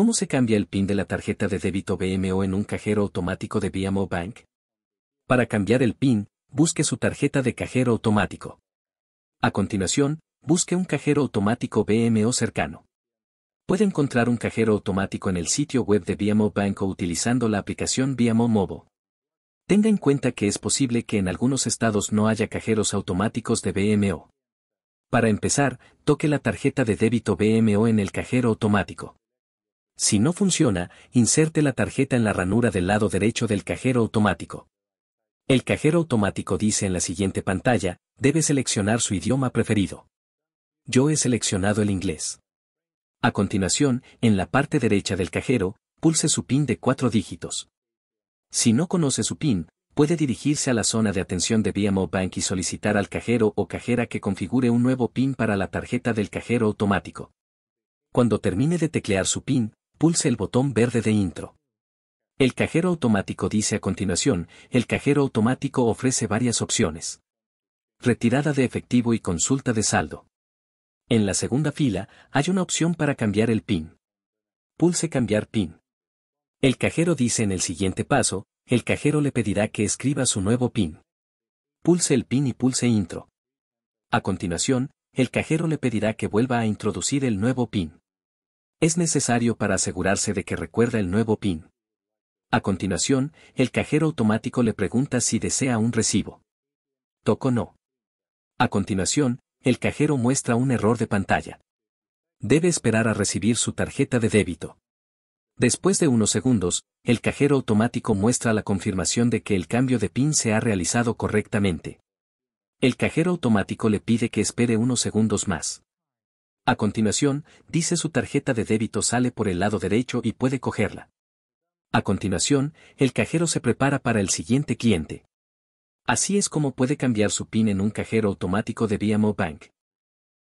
¿Cómo se cambia el PIN de la tarjeta de débito BMO en un cajero automático de BMO Bank? Para cambiar el PIN, busque su tarjeta de cajero automático. A continuación, busque un cajero automático BMO cercano. Puede encontrar un cajero automático en el sitio web de BMO Bank o utilizando la aplicación BMO Mobile. Tenga en cuenta que es posible que en algunos estados no haya cajeros automáticos de BMO. Para empezar, toque la tarjeta de débito BMO en el cajero automático. Si no funciona, inserte la tarjeta en la ranura del lado derecho del cajero automático. El cajero automático dice en la siguiente pantalla, debe seleccionar su idioma preferido. Yo he seleccionado el inglés. A continuación, en la parte derecha del cajero, pulse su PIN de cuatro dígitos. Si no conoce su PIN, puede dirigirse a la zona de atención de BMO Bank y solicitar al cajero o cajera que configure un nuevo PIN para la tarjeta del cajero automático. Cuando termine de teclear su PIN, pulse el botón verde de intro. El cajero automático dice a continuación, el cajero automático ofrece varias opciones. Retirada de efectivo y consulta de saldo. En la segunda fila, hay una opción para cambiar el PIN. Pulse cambiar PIN. El cajero dice en el siguiente paso, el cajero le pedirá que escriba su nuevo PIN. Pulse el PIN y pulse intro. A continuación, el cajero le pedirá que vuelva a introducir el nuevo PIN es necesario para asegurarse de que recuerda el nuevo PIN. A continuación, el cajero automático le pregunta si desea un recibo. Toco no. A continuación, el cajero muestra un error de pantalla. Debe esperar a recibir su tarjeta de débito. Después de unos segundos, el cajero automático muestra la confirmación de que el cambio de PIN se ha realizado correctamente. El cajero automático le pide que espere unos segundos más. A continuación, dice su tarjeta de débito sale por el lado derecho y puede cogerla. A continuación, el cajero se prepara para el siguiente cliente. Así es como puede cambiar su PIN en un cajero automático de BMO Bank.